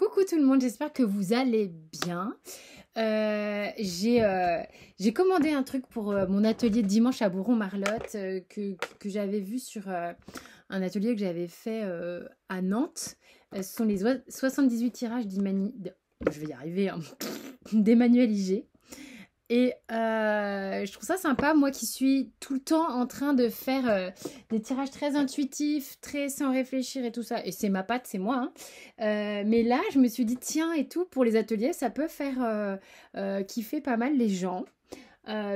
Coucou tout le monde, j'espère que vous allez bien. Euh, euh, j'ai commandé un truc pour euh, mon atelier de dimanche à Bourron-Marlotte que, j'avais vu sur un atelier que j'avais fait à Nantes. ce sont les 78 tirages d'Emmanuel... Je vais arriver. Hein. Et euh, je trouve ça sympa, moi qui suis tout le temps en train de faire euh, des tirages très intuitifs, très sans réfléchir et tout ça. Et c'est ma patte, c'est moi. Hein. Euh, mais là, je me suis dit, tiens, et tout, pour les ateliers, ça peut faire kiffer pas mal les gens.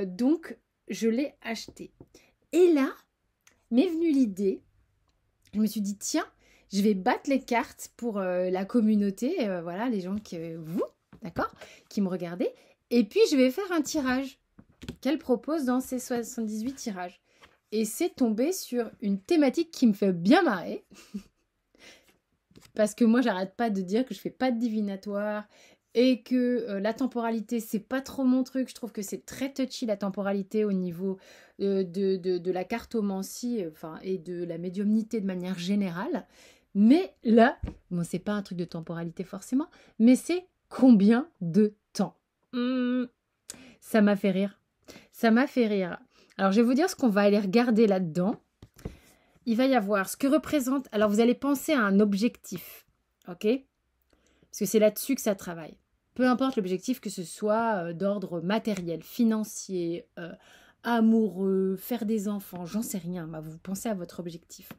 donc, je l'ai acheté. Et là, m'est venue l'idée, je me suis dit, tiens, je vais battre les cartes pour la communauté, voilà, les gens qui... vous, d'accord Qui me regardaient. Et puis, je vais faire un tirage qu'elle propose dans ses 78 tirages. Et c'est tombé sur une thématique qui me fait bien marrer. Parce que moi, j'arrête pas de dire que je fais pas de divinatoire et que euh, la temporalité, c'est pas trop mon truc. Je trouve que c'est très touchy la temporalité au niveau euh, de, de, la cartomancie enfin, et de la médiumnité de manière générale. Mais là, bon, c'est pas un truc de temporalité forcément, mais c'est combien de Hum, ça m'a fait rire. Ça m'a fait rire. Alors, je vais vous dire ce qu'on va aller regarder là-dedans. Il va y avoir ce que représente. Alors, vous allez penser à un objectif. OK Parce que c'est là-dessus que ça travaille. Peu importe l'objectif, que ce soit euh, d'ordre matériel, financier, euh, amoureux, faire des enfants, j'en sais rien. vous pensez à votre objectif.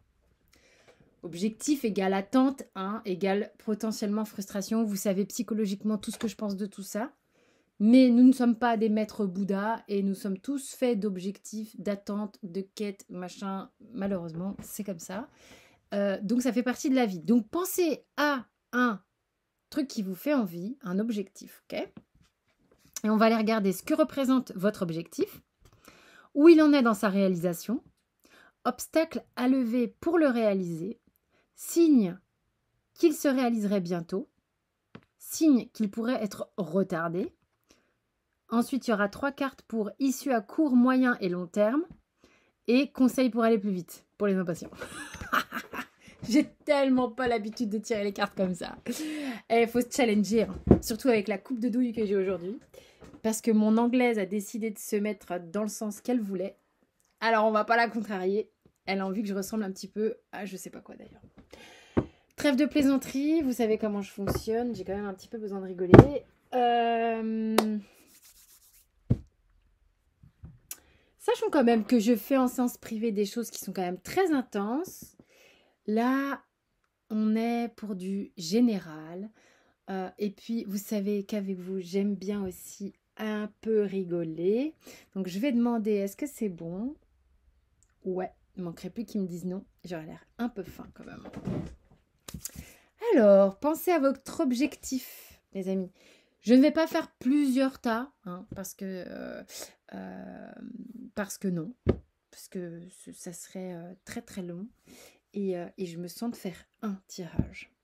Objectif égale attente, hein, égale potentiellement frustration. Vous savez psychologiquement tout ce que je pense de tout ça. Mais nous ne sommes pas des maîtres Bouddha et nous sommes tous faits d'objectifs, d'attentes, de quêtes, machin. Malheureusement, c'est comme ça. Euh, donc ça fait partie de la vie. Donc pensez à un truc qui vous fait envie, un objectif, ok Et on va aller regarder ce que représente votre objectif, où il en est dans sa réalisation, obstacle à lever pour le réaliser, signe qu'il se réaliserait bientôt, signe qu'il pourrait être retardé, Ensuite, il y aura trois cartes pour issue à court, moyen et long terme. Et conseil pour aller plus vite pour les impatients. J'ai tellement pas l'habitude de tirer les cartes comme ça. Il eh, faut se challenger, hein. surtout avec la coupe de douille que j'ai aujourd'hui. Parce que mon anglaise a décidé de se mettre dans le sens qu'elle voulait. Alors on va pas la contrarier. Elle a envie que je ressemble un petit peu à je sais pas quoi d'ailleurs. Trêve de plaisanterie, vous savez comment je fonctionne. J'ai quand même un petit peu besoin de rigoler. Euh... Sachons quand même que je fais en sens privé des choses qui sont quand même très intenses. Là, on est pour du général. Euh, et puis, vous savez qu'avec vous, j'aime bien aussi un peu rigoler. Donc, je vais demander est-ce que c'est bon Ouais, il manquerait plus qu'ils me disent non. J'aurais l'air un peu fin quand même. Alors, pensez à votre objectif, les amis. Je ne vais pas faire plusieurs tas, hein, parce que euh, euh, parce que non, parce que ça serait euh, très très long, et, je me sens de faire un tirage.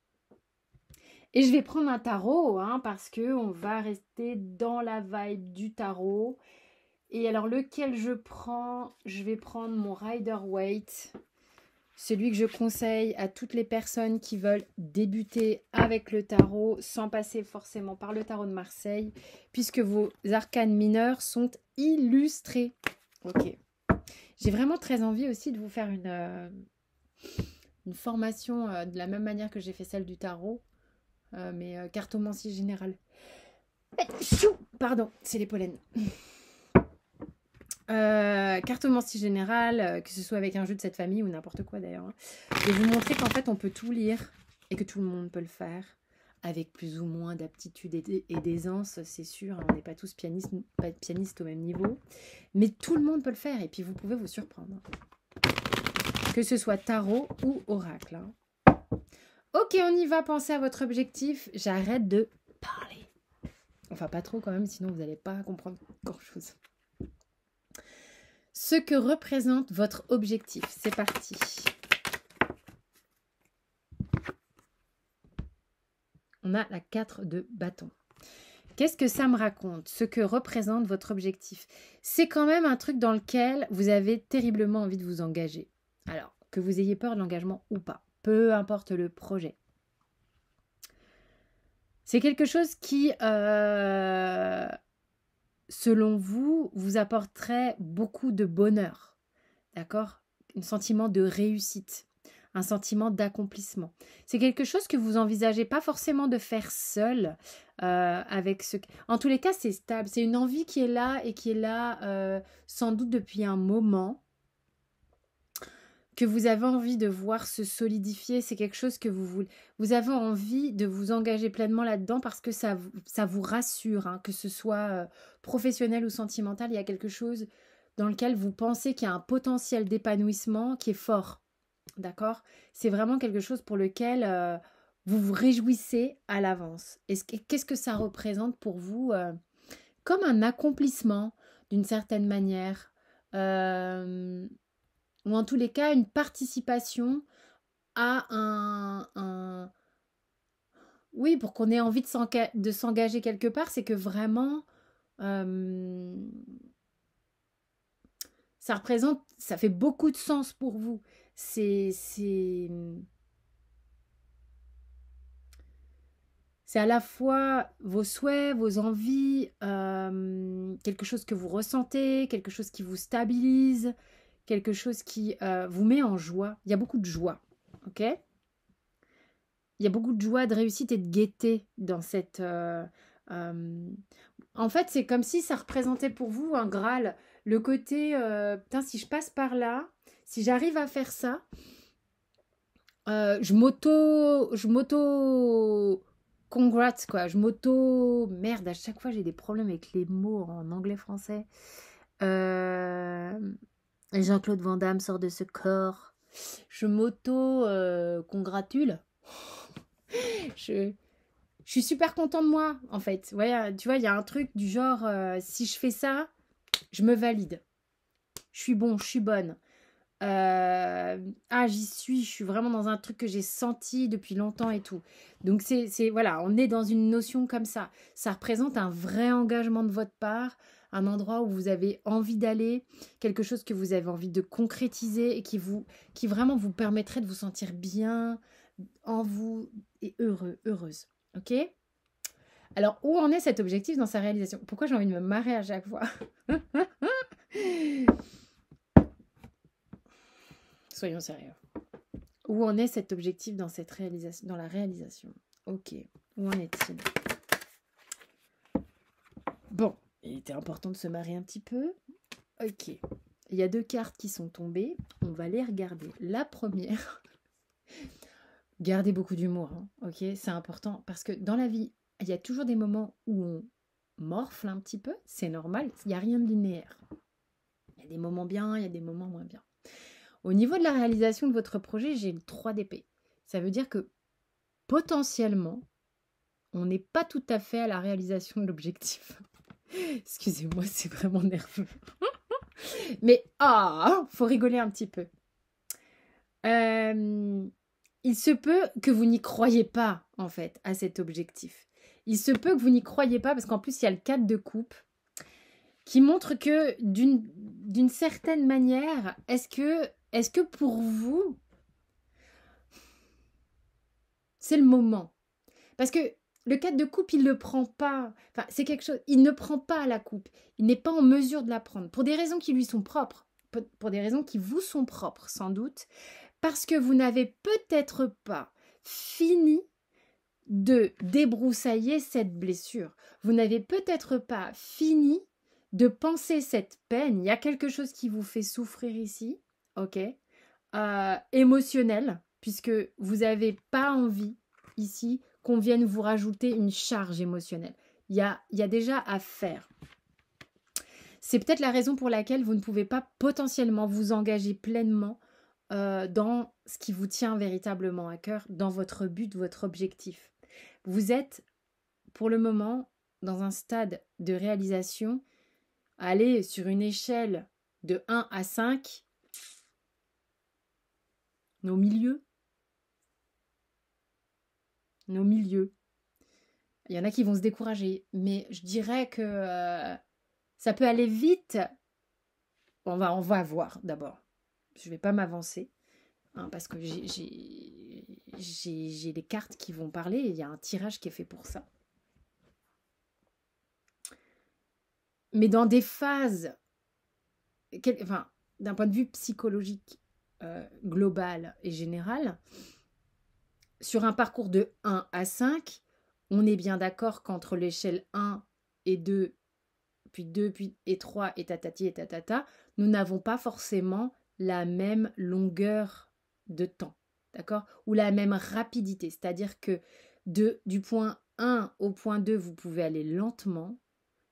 Et je vais prendre un tarot, hein, parce que on va rester dans la vibe du tarot. Et alors lequel je prends Je vais prendre mon Rider Waite celui que je conseille à toutes les personnes qui veulent débuter avec le tarot sans passer forcément par le tarot de Marseille, puisque vos arcanes mineurs sont illustrés. Ok. J'ai vraiment très envie aussi de vous faire une, euh, formation euh, de la même manière que j'ai fait celle du tarot, euh, mais cartomancie générale. Pardon, c'est les pollens. Euh, cartomancie générale, euh, que ce soit avec un jeu de cette famille ou n'importe quoi d'ailleurs. Hein, et vous montrer qu'en fait on peut tout lire et que tout le monde peut le faire avec plus ou moins d'aptitude et d'aisance, c'est sûr. Hein, on n'est pas tous pianistes, au même niveau. Mais tout le monde peut le faire et puis vous pouvez vous surprendre. Que ce soit tarot ou oracle. Hein. Ok, on y va, pensez à votre objectif. J'arrête de parler. Enfin, pas trop quand même, sinon vous n'allez pas comprendre grand-chose ce que représente votre objectif. C'est parti. On a la 4 de bâton. Qu'est-ce que ça me raconte Ce que représente votre objectif C'est quand même un truc dans lequel vous avez terriblement envie de vous engager. Alors, que vous ayez peur de l'engagement ou pas, peu importe le projet. C'est quelque chose qui euh, selon vous, vous apporterait beaucoup de bonheur, d'accord Un sentiment de réussite, un sentiment d'accomplissement. C'est quelque chose que vous envisagez pas forcément de faire seul euh, avec ce. En tous les cas, c'est stable. C'est une envie qui est là et qui est là euh, sans doute depuis un moment que vous avez envie de voir se solidifier, c'est quelque chose que vous voulez. Vous avez envie de vous engager pleinement là-dedans parce que ça, ça vous rassure, hein, que ce soit euh, professionnel ou sentimental, il y a quelque chose dans lequel vous pensez qu'il y a un potentiel d'épanouissement qui est fort. D'accord C'est vraiment quelque chose pour lequel euh, vous vous réjouissez à l'avance. Qu'est-ce que ça représente pour vous euh, Comme un accomplissement d'une certaine manière. Euh, ou en tous les cas une participation à un, oui pour qu'on ait envie de s'engager quelque part c'est que vraiment euh, ça représente ça fait beaucoup de sens pour vous c'est c'est à la fois vos souhaits, vos envies, euh, quelque chose que vous ressentez, quelque chose qui vous stabilise, quelque chose qui euh, vous met en joie. Il y a beaucoup de joie, ok Il y a beaucoup de joie, de réussite et de gaieté dans cette... Euh, euh, en fait, c'est comme si ça représentait pour vous un Graal. Le côté, putain, si je passe par là, si j'arrive à faire ça, je m'auto... Je m'auto... Congrats, quoi. Je m'auto... Merde, à chaque fois, j'ai des problèmes avec les mots en anglais-français. Euh... Jean-Claude Van sort de ce corps. Je m'auto-congratule. Euh, je, je suis super content de moi, en fait. Ouais, euh, tu vois, il y a un truc du genre, euh, si je fais ça, je me valide. Je suis bon, je suis bonne. ah, j'y suis, je suis vraiment dans un truc que j'ai senti depuis longtemps et tout. Donc, c'est, voilà, on est dans une notion comme ça. Ça représente un vrai engagement de votre part, un endroit où vous avez envie d'aller, quelque chose que vous avez envie de concrétiser et qui, vous, qui vraiment vous permettrait de vous sentir bien en vous et heureux, heureuse. Ok alors, où en est cet objectif dans sa réalisation Pourquoi j'ai envie de me marrer à chaque fois Soyons sérieux. Où en est cet objectif dans, cette réalisation, dans la réalisation Ok, où en est-il Bon, il était important de se marrer un petit peu. Ok. Il y a deux cartes qui sont tombées. On va les regarder. La première, gardez beaucoup d'humour. Hein, ok, c'est important parce que dans la vie, il y a toujours des moments où on morfle un petit peu. C'est normal. Il n'y a rien de linéaire. Il y a des moments bien, il y a des moments moins bien. Au niveau de la réalisation de votre projet, j'ai le 3 d'épée. Ça veut dire que potentiellement, on n'est pas tout à fait à la réalisation de l'objectif. Excusez-moi, c'est vraiment nerveux. Mais ah, faut rigoler un petit peu. Euh, il se peut que vous n'y croyez pas, en fait, à cet objectif. Il se peut que vous n'y croyez pas, parce qu'en plus, il y a le cadre de coupe qui montre que, d'une certaine manière, est-ce que, est -ce que pour vous, c'est le moment Parce que le cadre de coupe, il ne prend pas. Enfin, c'est quelque chose. Il ne prend pas la coupe. Il n'est pas en mesure de la prendre pour des raisons qui lui sont propres, pour des raisons qui vous sont propres sans doute, parce que vous n'avez peut-être pas fini de débroussailler cette blessure. Vous n'avez peut-être pas fini de penser cette peine. Il y a quelque chose qui vous fait souffrir ici, ok, euh, émotionnel, puisque vous n'avez pas envie ici qu'on vienne vous rajouter une charge émotionnelle. Il y a, déjà à faire. C'est peut-être la raison pour laquelle vous ne pouvez pas potentiellement vous engager pleinement euh, dans ce qui vous tient véritablement à cœur, dans votre but, votre objectif. Vous êtes pour le moment dans un stade de réalisation, allez sur une échelle de 1 à 5, au milieu, nos milieux. Il y en a qui vont se décourager, mais je dirais que euh, ça peut aller vite. on va, voir d'abord. Je ne vais pas m'avancer, hein, parce que j'ai des cartes qui vont parler, il y a un tirage qui est fait pour ça. Mais dans des phases, d'un point de vue psychologique euh, global et général, sur un parcours de 1 à 5, on est bien d'accord qu'entre l'échelle 1 et 2, puis 2, puis et 3, et tatati et tatata, nous n'avons pas forcément la même longueur de temps, d'accord Ou la même rapidité, c'est-à-dire que de, du point 1 au point 2, vous pouvez aller lentement,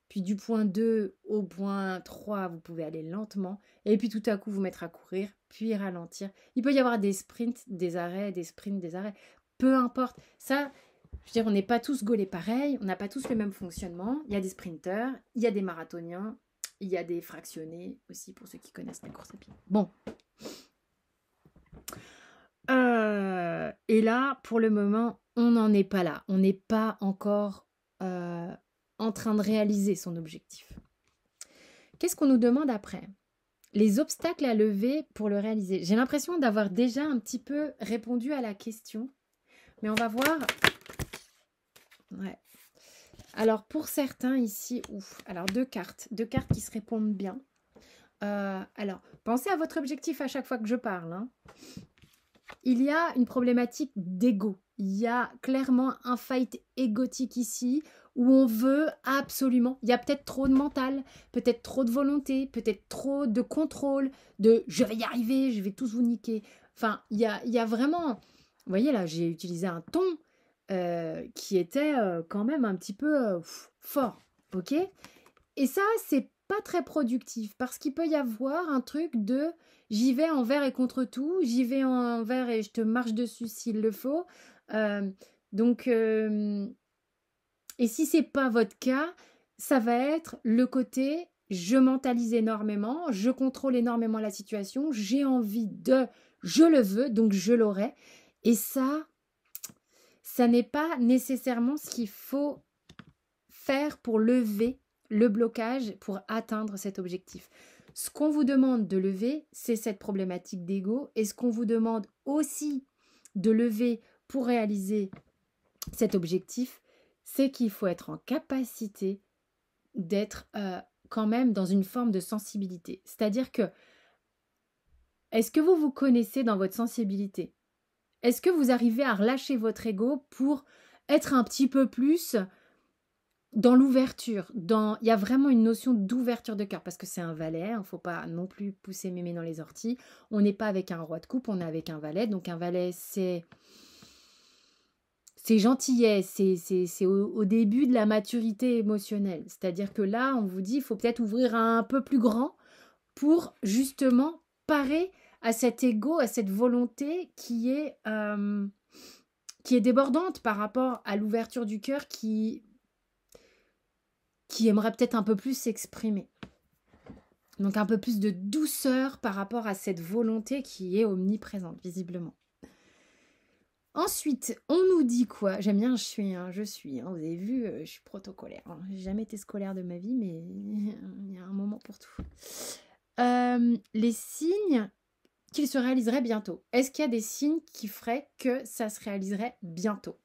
puis du point 2 au point 3, vous pouvez aller lentement, et puis tout à coup vous mettre à courir, puis ralentir. Il peut y avoir des sprints, des arrêts, des sprints, des arrêts peu importe. Ça, je veux dire, on n'est pas tous gaulés pareil, on n'a pas tous le même fonctionnement. Il y a des sprinteurs, il y a des marathoniens, il y a des fractionnés aussi pour ceux qui connaissent la course à pied. Bon. Euh, et là, pour le moment, on n'en est pas là. On n'est pas encore euh, en train de réaliser son objectif. Qu'est-ce qu'on nous demande après Les obstacles à lever pour le réaliser. J'ai l'impression d'avoir déjà un petit peu répondu à la question mais on va voir. Ouais. Alors, pour certains ici, ouf. Alors, deux cartes. Deux cartes qui se répondent bien. Euh, alors, pensez à votre objectif à chaque fois que je parle. Hein. Il y a une problématique d'ego. Il y a clairement un fight égotique ici où on veut absolument. Il y a peut-être trop de mental, peut-être trop de volonté, peut-être trop de contrôle, de je vais y arriver, je vais tous vous niquer. Enfin, il il y a vraiment vous voyez là, j'ai utilisé un ton euh, qui était euh, quand même un petit peu euh, fort, ok Et ça, c'est pas très productif parce qu'il peut y avoir un truc de j'y vais envers et contre tout, j'y vais envers et je te marche dessus s'il le faut. donc, et si c'est pas votre cas, ça va être le côté je mentalise énormément, je contrôle énormément la situation, j'ai envie de, je le veux, donc je l'aurai. Et ça, ça n'est pas nécessairement ce qu'il faut faire pour lever le blocage, pour atteindre cet objectif. Ce qu'on vous demande de lever, c'est cette problématique d'ego et ce qu'on vous demande aussi de lever pour réaliser cet objectif, c'est qu'il faut être en capacité d'être euh, quand même dans une forme de sensibilité. C'est-à-dire que, est-ce que vous vous connaissez dans votre sensibilité est-ce que vous arrivez à relâcher votre ego pour être un petit peu plus dans l'ouverture, dans il y a vraiment une notion d'ouverture de cœur parce que c'est un valet, il hein, ne faut pas non plus pousser mémé dans les orties. On n'est pas avec un roi de coupe, on est avec un valet. Donc un valet c'est c'est gentillesse, c'est au, au, début de la maturité émotionnelle. C'est-à-dire que là, on vous dit, il faut peut-être ouvrir un peu plus grand pour justement parer à cet ego, à cette volonté qui est, euh, qui est débordante par rapport à l'ouverture du cœur qui, qui aimerait peut-être un peu plus s'exprimer. Donc un peu plus de douceur par rapport à cette volonté qui est omniprésente, visiblement. Ensuite, on nous dit quoi J'aime bien, je suis, hein, je suis. Hein, vous avez vu, euh, je suis protocolaire. Hein. Je n'ai jamais été scolaire de ma vie, mais il y a un moment pour tout. Euh, les signes qu'il se réaliserait bientôt Est-ce qu'il y a des signes qui feraient que ça se réaliserait bientôt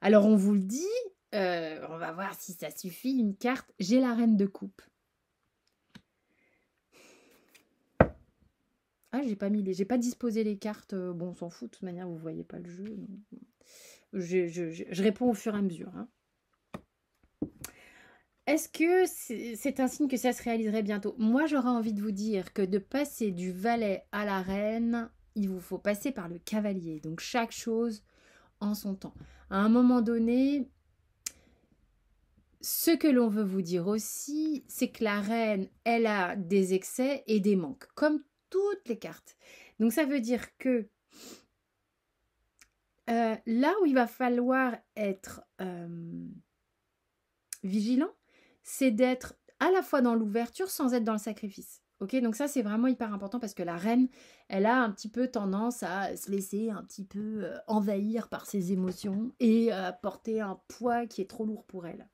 Alors on vous le dit, euh, on va voir si ça suffit, une carte, j'ai la reine de coupe. Ah, j'ai pas mis les, j'ai pas disposé les cartes. Euh, bon, on s'en fout de toute manière, vous voyez pas le jeu. Je, réponds au fur et à mesure. Hein. Est-ce que c'est un signe que ça se réaliserait bientôt Moi, j'aurais envie de vous dire que de passer du valet à la reine, il vous faut passer par le cavalier. Donc, chaque chose en son temps. À un moment donné, ce que l'on veut vous dire aussi, c'est que la reine, elle a des excès et des manques, comme toutes les cartes. Donc, ça veut dire que euh, là où il va falloir être euh, vigilant, c'est d'être à la fois dans l'ouverture sans être dans le sacrifice. Ok, donc ça c'est vraiment hyper important parce que la reine, elle a un petit peu tendance à se laisser un petit peu euh, envahir par ses émotions et à porter un poids qui est trop lourd pour elle.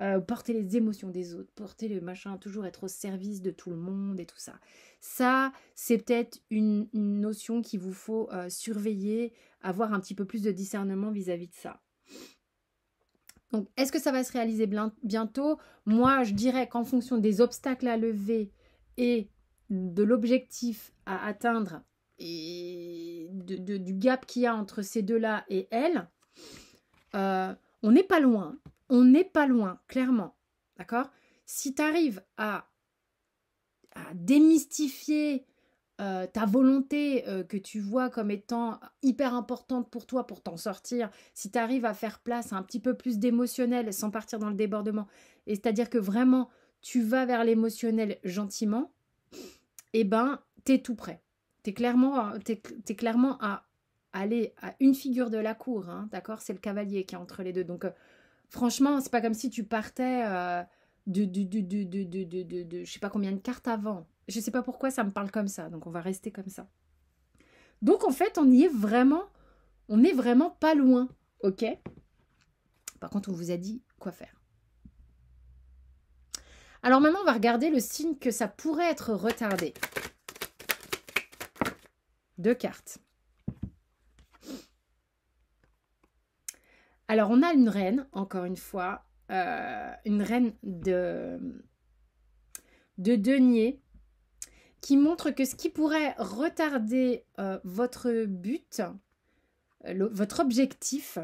Euh, porter les émotions des autres, porter le machin, toujours être au service de tout le monde et tout ça. Ça, c'est peut-être une, notion qu'il vous faut euh, surveiller, avoir un petit peu plus de discernement vis à -vis de ça. Donc, est-ce que ça va se réaliser bientôt Moi, je dirais qu'en fonction des obstacles à lever et de l'objectif à atteindre et de, du gap qu'il y a entre ces deux-là et elle, euh, on n'est pas loin. On n'est pas loin, clairement. D'accord Si tu arrives à, démystifier euh, ta volonté euh, que tu vois comme étant hyper importante pour toi pour t'en sortir, si tu arrives à faire place à un petit peu plus d'émotionnel sans partir dans le débordement, et c'est-à-dire que vraiment tu vas vers l'émotionnel gentiment, eh ben t'es tout prêt. T'es clairement, euh, clairement à aller à une figure de la cour, hein, d'accord C'est le cavalier qui est entre les deux. Donc franchement, c'est pas comme si tu partais de, de, de, de, je sais pas combien de cartes avant. Je sais pas pourquoi ça me parle comme ça, donc on va rester comme ça. Donc en fait, on y est vraiment, on n'est vraiment pas loin, ok Par contre, on vous a dit quoi faire. Alors maintenant, on va regarder le signe que ça pourrait être retardé. Deux cartes. Alors on a une reine, encore une fois, euh, une reine de, de denier qui montre que ce qui pourrait retarder euh, votre but, euh, votre objectif,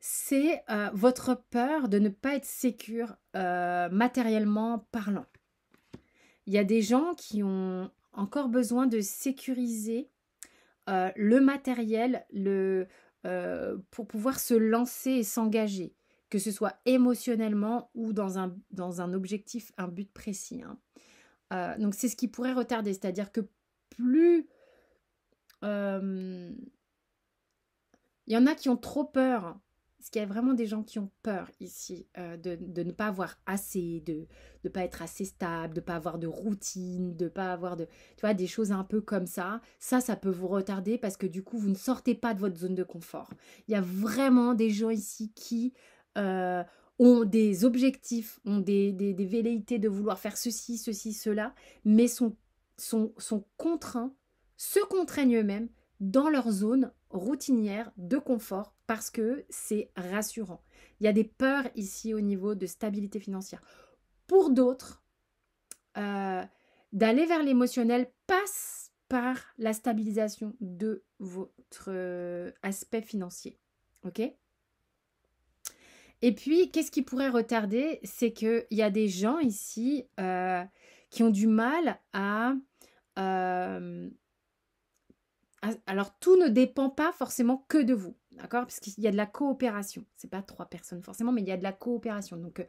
c'est votre peur de ne pas être sécure matériellement parlant. Il y a des gens qui ont encore besoin de sécuriser le matériel le, pour pouvoir se lancer et s'engager que ce soit émotionnellement ou dans un, dans un objectif, un but précis. Hein. Euh, donc c'est ce qui pourrait retarder, c'est-à-dire que plus... Euh, il y en a qui ont trop peur, hein. parce qu'il y a vraiment des gens qui ont peur ici euh, de, de, ne pas avoir assez, de ne pas être assez stable, de ne pas avoir de routine, de ne pas avoir de... Tu vois, des choses un peu comme ça. Ça, ça peut vous retarder parce que du coup, vous ne sortez pas de votre zone de confort. Il y a vraiment des gens ici qui euh, ont des objectifs, ont des, velléités de vouloir faire ceci, ceci, cela, mais sont, sont, sont contraints, se contraignent eux-mêmes dans leur zone routinière de confort parce que c'est rassurant. Il y a des peurs ici au niveau de stabilité financière. Pour d'autres, euh, d'aller vers l'émotionnel passe par la stabilisation de votre euh, aspect financier. OK et puis, qu'est-ce qui pourrait retarder C'est qu'il y a des gens ici euh, qui ont du mal euh, à, alors, tout ne dépend pas forcément que de vous, d'accord Parce qu'il y a de la coopération. Ce n'est pas trois personnes forcément, mais il y a de la coopération. Donc, euh,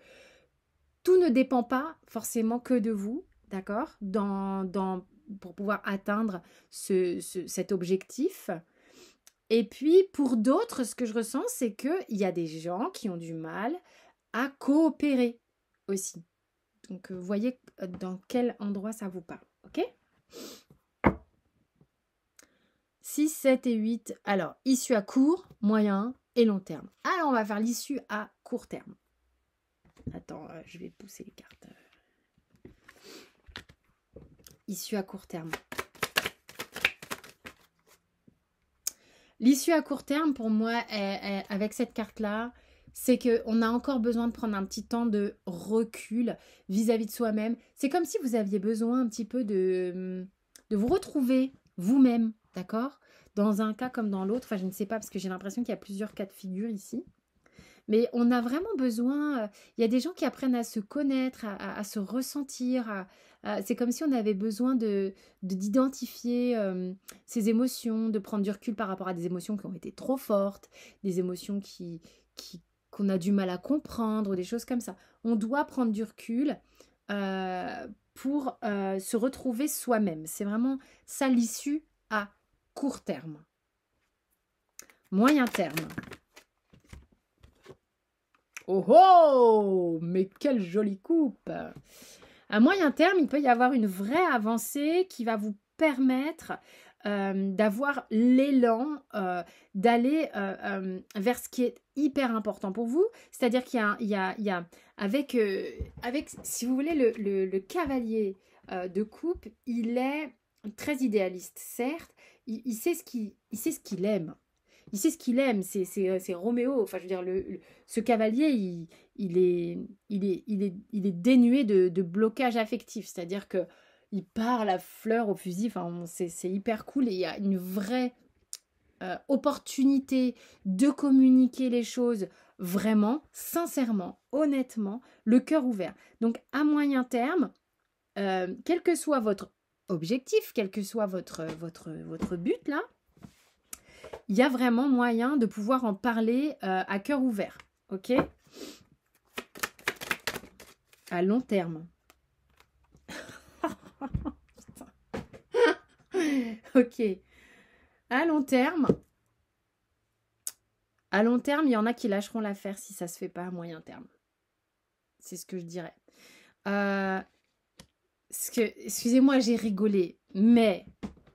tout ne dépend pas forcément que de vous, d'accord dans, Pour pouvoir atteindre cet objectif. Et puis pour d'autres, ce que je ressens, c'est qu'il y a des gens qui ont du mal à coopérer aussi. Donc euh, voyez euh, dans quel endroit ça vous parle, ok 6, 7 et 8. Alors, issue à court, moyen et long terme. Alors, on va faire l'issue à court terme. Attends, euh, je vais pousser les cartes. Issue à court terme. L'issue à court terme pour moi avec cette carte-là, c'est qu'on a encore besoin de prendre un petit temps de recul vis-à-vis de soi-même. C'est comme si vous aviez besoin un petit peu de, de vous retrouver vous-même, d'accord Dans un cas comme dans l'autre, enfin je ne sais pas parce que j'ai l'impression qu'il y a plusieurs cas de figure ici. Mais on a vraiment besoin, euh, il y a des gens qui apprennent à se connaître, à, à se ressentir, à, euh, c'est comme si on avait besoin de d'identifier ces euh, ses émotions, de prendre du recul par rapport à des émotions qui ont été trop fortes, des émotions qui qu'on a du mal à comprendre, des choses comme ça. On doit prendre du recul euh, pour se retrouver soi-même. C'est vraiment ça l'issue à court terme. Moyen terme. Oh oh Mais quelle jolie coupe à moyen terme, il peut y avoir une vraie avancée qui va vous permettre euh, d'avoir l'élan euh, d'aller euh, vers ce qui est hyper important pour vous. C'est-à-dire qu'il y, a, avec, avec, si vous voulez, le, cavalier de coupe, il est très idéaliste, certes, il, il sait ce qu'il aime il sait ce qu'il aime, c'est, c'est, euh, Roméo. Enfin, je veux dire, ce cavalier, il, est, il, est, il, est, il est dénué de, de blocage affectif. C'est-à-dire que il part à fleur au fusil. Enfin, c'est, c'est hyper cool et il y a une vraie euh, opportunité de communiquer les choses vraiment, sincèrement, honnêtement, le cœur ouvert. Donc, à moyen terme, euh, quel que soit votre objectif, quel que soit votre, votre, votre but là, il y a vraiment moyen de pouvoir en parler euh, à cœur ouvert, ok À long terme. ok. À long terme, à long terme, il y en a qui lâcheront l'affaire si ça ne se fait pas à moyen terme. C'est ce que je dirais. Euh, excusez-moi, j'ai rigolé, mais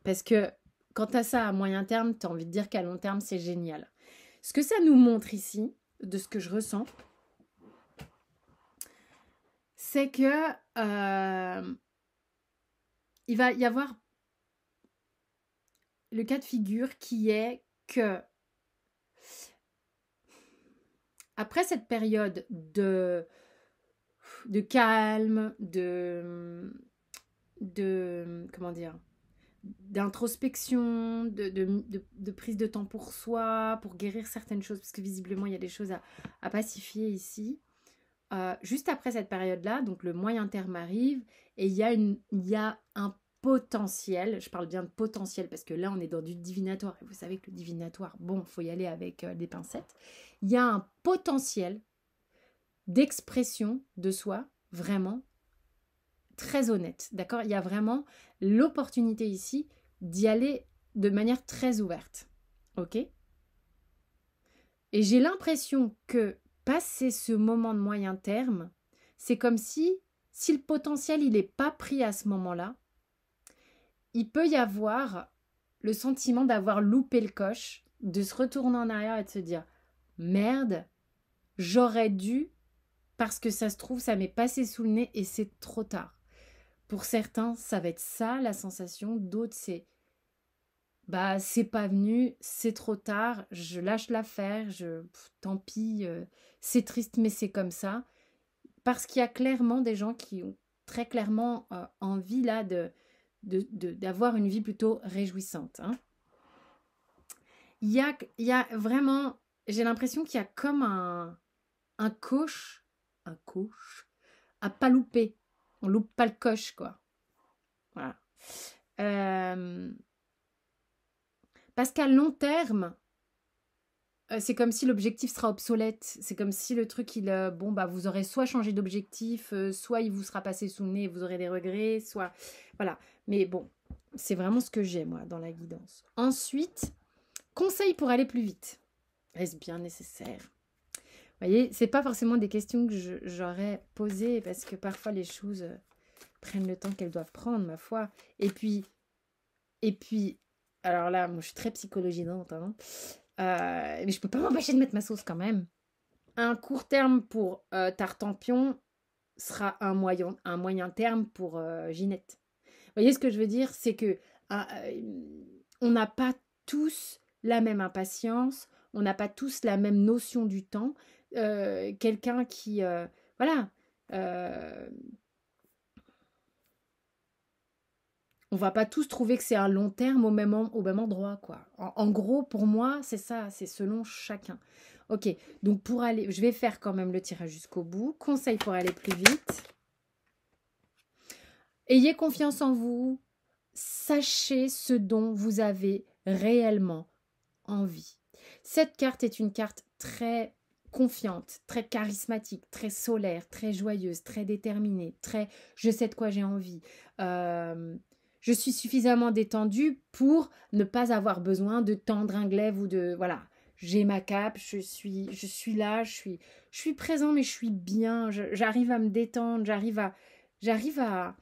parce que quant à ça, à moyen terme, tu as envie de dire qu'à long terme, c'est génial. Ce que ça nous montre ici, de ce que je ressens, c'est que euh, il va y avoir le cas de figure qui est que après cette période de, de calme, de, de comment dire, d'introspection, de, prise de temps pour soi, pour guérir certaines choses, parce que visiblement il y a des choses à, pacifier ici. Euh, juste après cette période-là, donc le moyen terme arrive et il y, a un potentiel, je parle bien de potentiel parce que là on est dans du divinatoire et vous savez que le divinatoire, bon, faut y aller avec euh, des pincettes, il y a un potentiel d'expression de soi vraiment très honnête, d'accord Il y a vraiment l'opportunité ici d'y aller de manière très ouverte, ok Et j'ai l'impression que passer ce moment de moyen terme, c'est comme si, si le potentiel il n'est pas pris à ce moment-là, il peut y avoir le sentiment d'avoir loupé le coche, de se retourner en arrière et de se dire merde, j'aurais dû parce que ça se trouve ça m'est passé sous le nez et c'est trop tard. Pour certains, ça va être ça la sensation, d'autres c'est bah c'est pas venu, c'est trop tard, je lâche l'affaire, je tant pis, euh, c'est triste mais c'est comme ça parce qu'il y a clairement des gens qui ont très clairement euh, envie là de d'avoir une vie plutôt réjouissante. Hein. Il, y a, il vraiment, j'ai l'impression qu'il y a comme un, un coach, un coach à pas louper on loupe pas le coche, quoi. Voilà. Euh, parce qu'à long terme, euh, c'est comme si l'objectif sera obsolète. C'est comme si le truc, il, euh, bon, bah, vous aurez soit changé d'objectif, soit il vous sera passé sous le nez vous aurez des regrets, soit. Voilà. Mais bon, c'est vraiment ce que j'ai, moi, dans la guidance. Ensuite, conseil pour aller plus vite. Est-ce bien nécessaire voyez, c'est pas forcément des questions que j'aurais posées parce que parfois les choses euh, prennent le temps qu'elles doivent prendre, ma foi. Et puis, et puis, alors là, moi je suis très psychologisante, hein. euh, mais je peux pas m'empêcher de mettre ma sauce quand même. Un court terme pour euh, Tartampion sera un moyen, un moyen terme pour Ginette. Vous voyez ce que je veux dire C'est que ah, on n'a pas tous la même impatience, on n'a pas tous la même notion du temps. Euh, quelqu'un qui, euh, voilà, euh, on va pas tous trouver que c'est un long terme au même, endroit, quoi. En, en gros, pour moi, c'est ça, c'est selon chacun. Ok, donc pour aller, je vais faire quand même le tirage jusqu'au bout. Conseil pour aller plus vite. Ayez confiance en vous. Sachez ce dont vous avez réellement envie. Cette carte est une carte très confiante, très charismatique, très solaire, très joyeuse, très déterminée, très je sais de quoi j'ai envie. Euh, je suis suffisamment détendue pour ne pas avoir besoin de tendre un glaive ou de voilà. J'ai ma cape, je suis, je suis là, je suis, je suis présent, mais je suis bien. J'arrive à me détendre, j'arrive à, j'arrive à,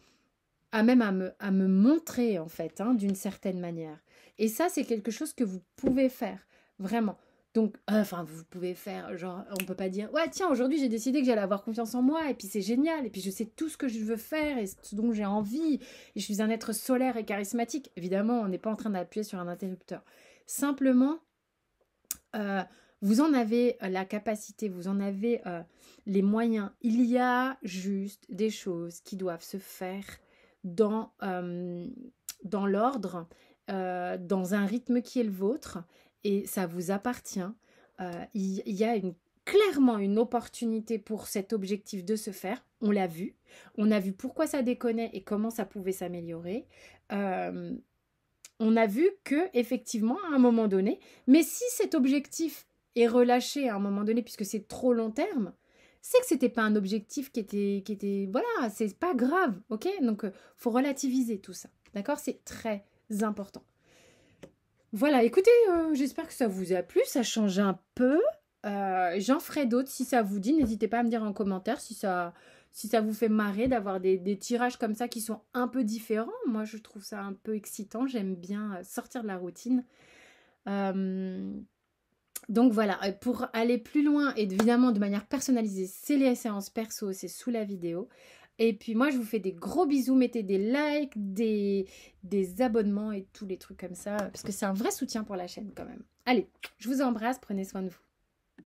à même à me, à me montrer en fait, hein, d'une certaine manière. Et ça, c'est quelque chose que vous pouvez faire vraiment. Donc, euh, enfin, vous pouvez faire, genre, on peut pas dire, ouais, tiens, aujourd'hui j'ai décidé que j'allais avoir confiance en moi, et puis c'est génial, et puis je sais tout ce que je veux faire, et ce dont j'ai envie, et je suis un être solaire et charismatique. Évidemment, on n'est pas en train d'appuyer sur un interrupteur. Simplement, euh, vous en avez euh, la capacité, vous en avez les moyens. Il y a juste des choses qui doivent se faire dans, dans l'ordre, dans un rythme qui est le vôtre et ça vous appartient. Euh, il y, a clairement une opportunité pour cet objectif de se faire. On l'a vu. On a vu pourquoi ça déconnaît et comment ça pouvait s'améliorer. Euh, on a vu que effectivement, à un moment donné, mais si cet objectif est relâché à un moment donné puisque c'est trop long terme, c'est que c'était pas un objectif qui était qui était voilà, c'est pas grave, OK Donc euh, faut relativiser tout ça. D'accord C'est très important. Voilà, écoutez, euh, j'espère que ça vous a plu, ça change un peu. Euh, j'en ferai d'autres si ça vous dit. N'hésitez pas à me dire en commentaire si ça, si ça vous fait marrer d'avoir des, tirages comme ça qui sont un peu différents. Moi, je trouve ça un peu excitant. J'aime bien euh, sortir de la routine. donc voilà, pour aller plus loin et évidemment de manière personnalisée, c'est les séances perso, c'est sous la vidéo. Et puis moi, je vous fais des gros bisous. Mettez des likes, des, des abonnements et tous les trucs comme ça. Parce que c'est un vrai soutien pour la chaîne quand même. Allez, je vous embrasse. Prenez soin de vous.